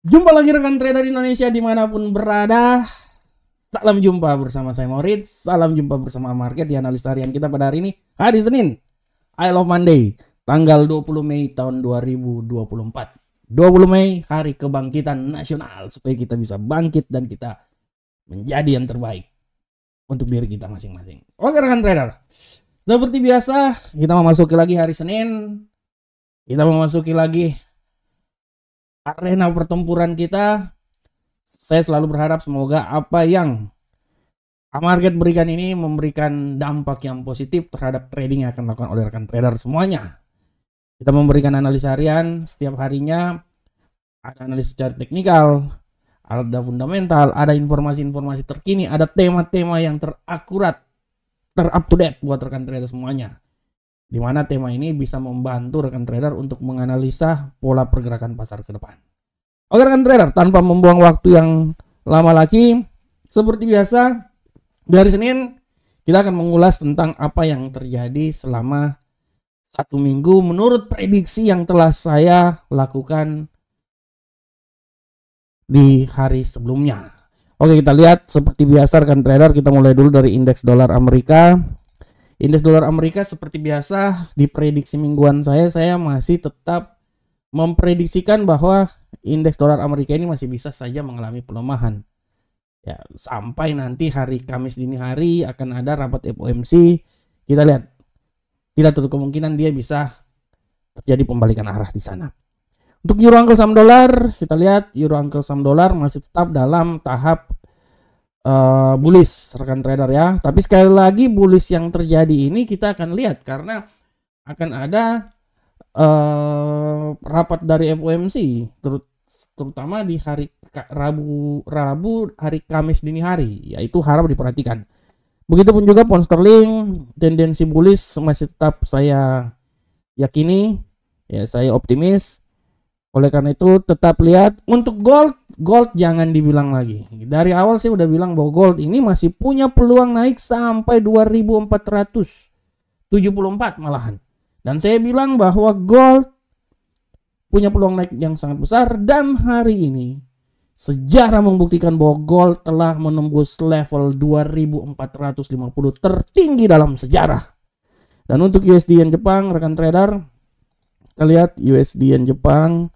Jumpa lagi rekan trader Indonesia dimanapun berada. Salam jumpa bersama saya Moritz. Salam jumpa bersama market di analis harian kita pada hari ini. Hari Senin, I Love Monday, tanggal 20 Mei tahun 2024. 20 Mei, hari kebangkitan nasional. Supaya kita bisa bangkit dan kita menjadi yang terbaik untuk diri kita masing-masing. Oke rekan trader, seperti biasa kita memasuki lagi hari Senin. Kita memasuki lagi arena pertempuran kita. Saya selalu berharap semoga apa yang market berikan ini memberikan dampak yang positif terhadap trading yang akan dilakukan oleh rekan trader semuanya. Kita memberikan analisa harian setiap harinya, ada analis secara teknikal, ada fundamental, ada informasi-informasi terkini, ada tema-tema yang terakurat, terupdate buat rekan trader semuanya di mana tema ini bisa membantu rekan trader untuk menganalisa pola pergerakan pasar ke depan. Oke rekan trader, tanpa membuang waktu yang lama lagi, seperti biasa dari Senin kita akan mengulas tentang apa yang terjadi selama satu minggu menurut prediksi yang telah saya lakukan di hari sebelumnya. Oke kita lihat seperti biasa rekan trader kita mulai dulu dari indeks dolar Amerika Indeks dolar Amerika seperti biasa di prediksi mingguan saya saya masih tetap memprediksikan bahwa indeks dolar Amerika ini masih bisa saja mengalami pelemahan. Ya, sampai nanti hari Kamis dini hari akan ada rapat FOMC. Kita lihat. Tidak tentu kemungkinan dia bisa terjadi pembalikan arah di sana. Untuk euro angkel saham dolar, kita lihat euro angkel saham dolar masih tetap dalam tahap uh, bullish rekan trader ya. Tapi sekali lagi bullish yang terjadi ini kita akan lihat karena akan ada uh, rapat dari FOMC terut terutama di hari Rabu Rabu hari Kamis dini hari yaitu harap diperhatikan. Begitupun juga pound sterling tendensi bullish masih tetap saya yakini ya saya optimis oleh karena itu tetap lihat untuk gold, gold jangan dibilang lagi. Dari awal saya udah bilang bahwa gold ini masih punya peluang naik sampai 2474 malahan. Dan saya bilang bahwa gold punya peluang naik yang sangat besar dan hari ini sejarah membuktikan bahwa gold telah menembus level 2450 tertinggi dalam sejarah. Dan untuk USD yang Jepang rekan trader kita lihat USD yang Jepang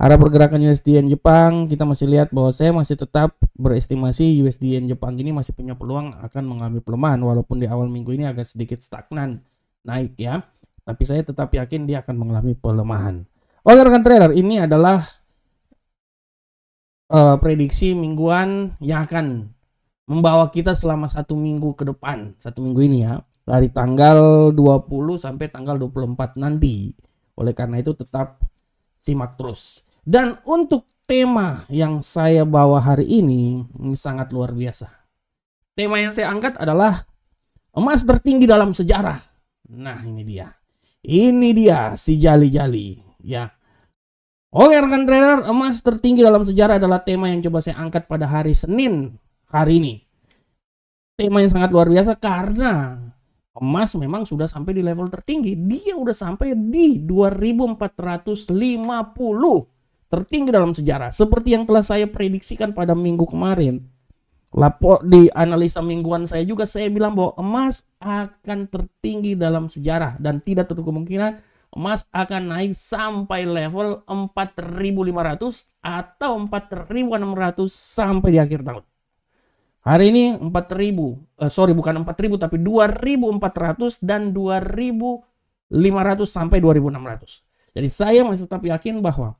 Arah pergerakan USD Yen Jepang kita masih lihat bahwa saya masih tetap berestimasi USD Yen Jepang ini masih punya peluang akan mengalami pelemahan walaupun di awal minggu ini agak sedikit stagnan naik ya. Tapi saya tetap yakin dia akan mengalami pelemahan. Oke rekan trader, ini adalah uh, prediksi mingguan yang akan membawa kita selama satu minggu ke depan. Satu minggu ini ya, dari tanggal 20 sampai tanggal 24 nanti. Oleh karena itu tetap simak terus. Dan untuk tema yang saya bawa hari ini, ini sangat luar biasa. Tema yang saya angkat adalah emas tertinggi dalam sejarah. Nah, ini dia. Ini dia si jali-jali, ya. Oke rekan trader, emas tertinggi dalam sejarah adalah tema yang coba saya angkat pada hari Senin hari ini. Tema yang sangat luar biasa karena emas memang sudah sampai di level tertinggi. Dia udah sampai di 2450 tertinggi dalam sejarah. Seperti yang telah saya prediksikan pada minggu kemarin. Lapor di analisa mingguan saya juga saya bilang bahwa emas akan tertinggi dalam sejarah dan tidak tertutup kemungkinan emas akan naik sampai level 4.500 atau 4.600 sampai di akhir tahun. Hari ini 4.000, eh, sorry bukan 4.000 tapi 2.400 dan 2.500 sampai 2.600. Jadi saya masih tetap yakin bahwa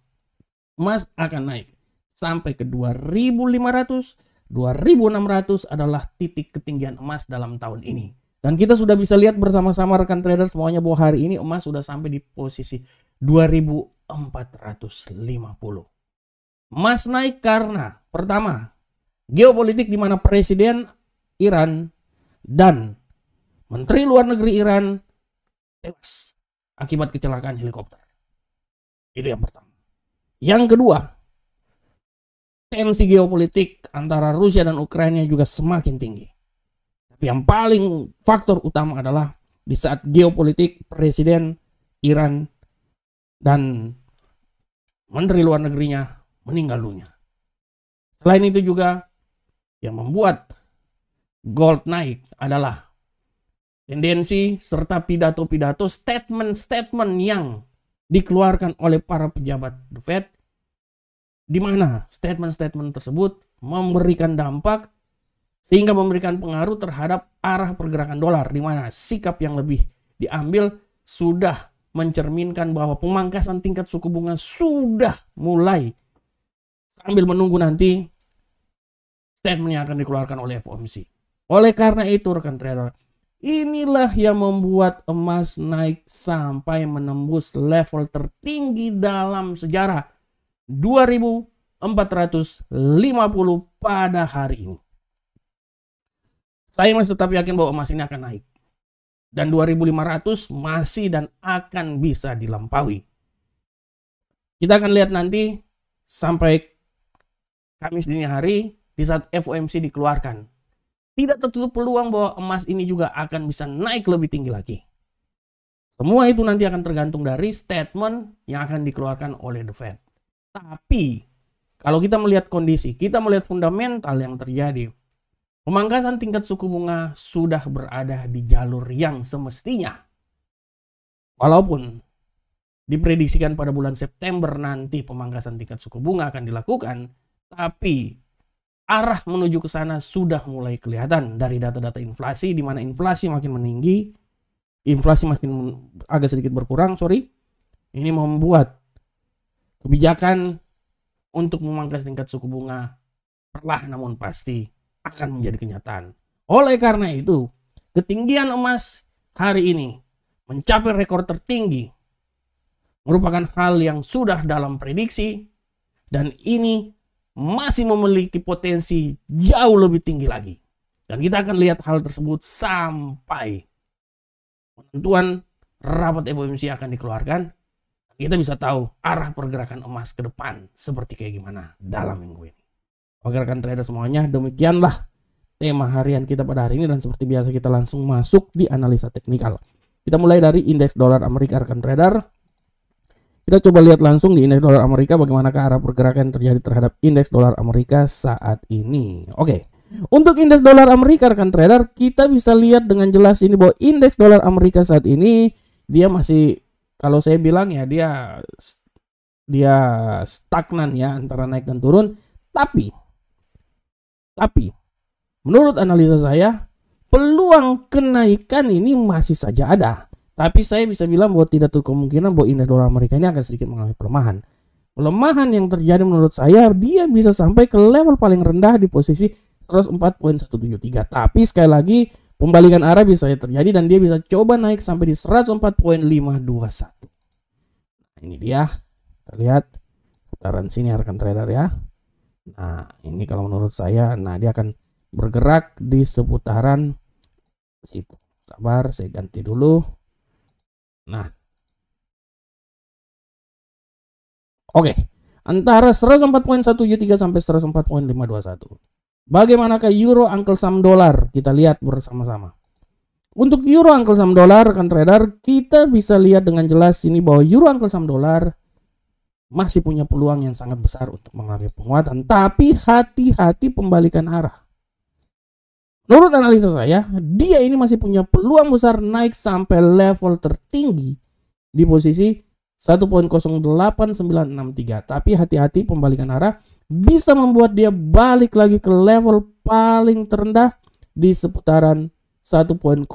emas akan naik sampai ke 2500 2600 adalah titik ketinggian emas dalam tahun ini. Dan kita sudah bisa lihat bersama-sama rekan trader semuanya bahwa hari ini emas sudah sampai di posisi 2450. Emas naik karena pertama, geopolitik di mana presiden Iran dan menteri luar negeri Iran tewas akibat kecelakaan helikopter. Itu yang pertama. Yang kedua, tensi geopolitik antara Rusia dan Ukraina juga semakin tinggi. Tapi yang paling faktor utama adalah di saat geopolitik Presiden Iran dan Menteri Luar Negerinya meninggal dunia. Selain itu juga yang membuat gold naik adalah tendensi serta pidato-pidato statement-statement yang dikeluarkan oleh para pejabat The Fed di mana statement-statement tersebut memberikan dampak sehingga memberikan pengaruh terhadap arah pergerakan dolar di mana sikap yang lebih diambil sudah mencerminkan bahwa pemangkasan tingkat suku bunga sudah mulai sambil menunggu nanti statement yang akan dikeluarkan oleh FOMC. Oleh karena itu rekan trader, Inilah yang membuat emas naik sampai menembus level tertinggi dalam sejarah 2450 pada hari ini. Saya masih tetap yakin bahwa emas ini akan naik. Dan 2500 masih dan akan bisa dilampaui. Kita akan lihat nanti sampai Kamis dini hari di saat FOMC dikeluarkan tidak tertutup peluang bahwa emas ini juga akan bisa naik lebih tinggi lagi. Semua itu nanti akan tergantung dari statement yang akan dikeluarkan oleh The Fed. Tapi kalau kita melihat kondisi, kita melihat fundamental yang terjadi, pemangkasan tingkat suku bunga sudah berada di jalur yang semestinya. Walaupun diprediksikan pada bulan September nanti pemangkasan tingkat suku bunga akan dilakukan, tapi arah menuju ke sana sudah mulai kelihatan dari data-data inflasi di mana inflasi makin meninggi, inflasi makin agak sedikit berkurang, sorry. Ini membuat kebijakan untuk memangkas tingkat suku bunga perlahan namun pasti akan menjadi kenyataan. Oleh karena itu, ketinggian emas hari ini mencapai rekor tertinggi merupakan hal yang sudah dalam prediksi dan ini masih memiliki potensi jauh lebih tinggi lagi. Dan kita akan lihat hal tersebut sampai penentuan rapat FOMC akan dikeluarkan. Kita bisa tahu arah pergerakan emas ke depan seperti kayak gimana dalam minggu ini. Oke rekan trader semuanya, demikianlah tema harian kita pada hari ini dan seperti biasa kita langsung masuk di analisa teknikal. Kita mulai dari indeks dolar Amerika rekan trader. Kita coba lihat langsung di indeks dolar Amerika bagaimana ke arah pergerakan yang terjadi terhadap indeks dolar Amerika saat ini. Oke. Okay. Untuk indeks dolar Amerika rekan trader kita bisa lihat dengan jelas ini bahwa indeks dolar Amerika saat ini dia masih kalau saya bilang ya dia dia stagnan ya antara naik dan turun tapi tapi menurut analisa saya peluang kenaikan ini masih saja ada tapi saya bisa bilang bahwa tidak terkemungkinan kemungkinan bahwa indeks dolar Amerika ini akan sedikit mengalami pelemahan. Pelemahan yang terjadi menurut saya dia bisa sampai ke level paling rendah di posisi 104.173. Tapi sekali lagi pembalikan arah bisa terjadi dan dia bisa coba naik sampai di 104.521. Nah, ini dia. Kita lihat putaran sini rekan trader ya. Nah, ini kalau menurut saya nah dia akan bergerak di seputaran situ. Sabar, saya ganti dulu. Nah. Oke. Okay. Antara 104.173 sampai 104.521. ke euro Uncle Sam dolar? Kita lihat bersama-sama. Untuk euro Uncle Sam dolar kan trader kita bisa lihat dengan jelas ini bahwa euro Uncle Sam dolar masih punya peluang yang sangat besar untuk mengalami penguatan. Tapi hati-hati pembalikan arah. Menurut analisa saya, dia ini masih punya peluang besar naik sampai level tertinggi di posisi 1.08963. Tapi hati-hati pembalikan arah bisa membuat dia balik lagi ke level paling terendah di seputaran 1.08532.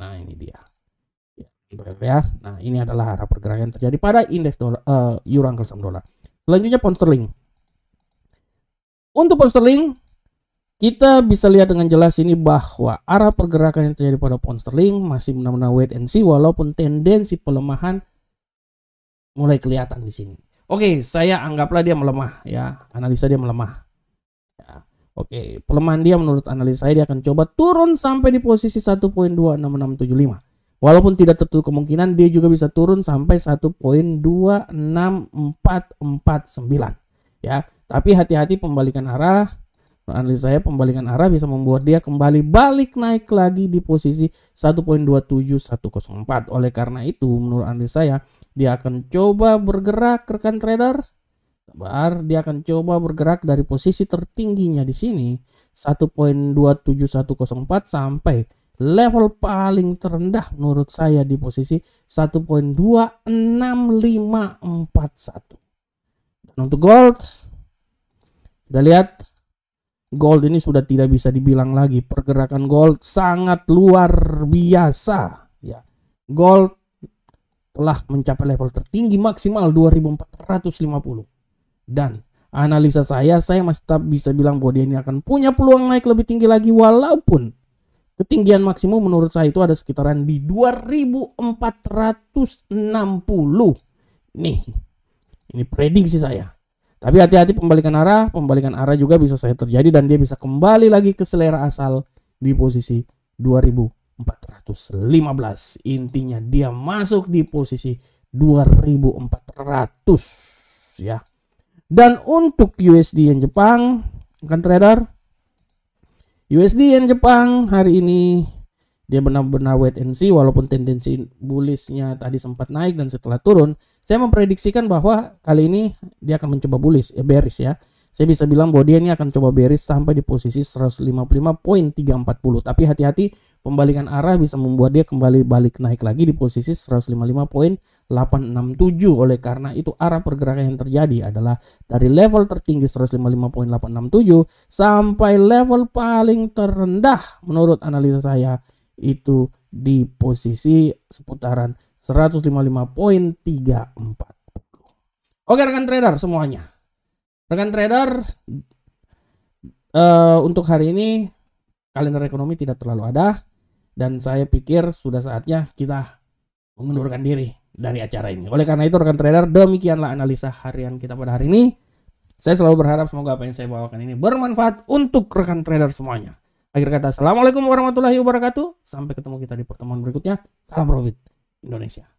Nah, ini dia. Ya, ya, nah ini adalah arah pergerakan terjadi pada indeks dolar, uh, eh, euro angkel dolar. Selanjutnya pound sterling. Untuk pound sterling, kita bisa lihat dengan jelas ini bahwa arah pergerakan yang terjadi pada pound sterling masih benar-benar wait and see walaupun tendensi pelemahan mulai kelihatan di sini. Oke, saya anggaplah dia melemah ya, analisa dia melemah. Ya, oke, pelemahan dia menurut analisa saya dia akan coba turun sampai di posisi 1.26675. Walaupun tidak tertutup kemungkinan dia juga bisa turun sampai 1.26449 ya. Tapi hati-hati pembalikan arah. Menurut saya pembalikan arah bisa membuat dia kembali balik naik lagi di posisi 1.27104. Oleh karena itu menurut analis saya dia akan coba bergerak rekan trader. Sabar, dia akan coba bergerak dari posisi tertingginya di sini 1.27104 sampai level paling terendah menurut saya di posisi 1.26541. Dan untuk gold kita lihat gold ini sudah tidak bisa dibilang lagi pergerakan gold sangat luar biasa ya. Gold telah mencapai level tertinggi maksimal 2450 dan analisa saya saya masih tetap bisa bilang bahwa dia ini akan punya peluang naik lebih tinggi lagi walaupun ketinggian maksimum menurut saya itu ada sekitaran di 2460 nih ini prediksi saya tapi hati-hati pembalikan arah, pembalikan arah juga bisa saja terjadi dan dia bisa kembali lagi ke selera asal di posisi 2415. Intinya dia masuk di posisi 2400 ya. Dan untuk USD yang Jepang, kan trader USD yang Jepang hari ini dia benar-benar wait and see walaupun tendensi bullishnya tadi sempat naik dan setelah turun saya memprediksikan bahwa kali ini dia akan mencoba bullish ya bearish ya saya bisa bilang bahwa dia ini akan coba bearish sampai di posisi 155.340 tapi hati-hati pembalikan arah bisa membuat dia kembali balik naik lagi di posisi 155.867 oleh karena itu arah pergerakan yang terjadi adalah dari level tertinggi 155.867 sampai level paling terendah menurut analisa saya itu di posisi seputaran 155.34. Oke rekan trader semuanya. Rekan trader uh, untuk hari ini kalender ekonomi tidak terlalu ada dan saya pikir sudah saatnya kita mengundurkan diri dari acara ini. Oleh karena itu rekan trader demikianlah analisa harian kita pada hari ini. Saya selalu berharap semoga apa yang saya bawakan ini bermanfaat untuk rekan trader semuanya. Akhir kata, Assalamualaikum warahmatullahi wabarakatuh. Sampai ketemu kita di pertemuan berikutnya. Salam Profit Indonesia.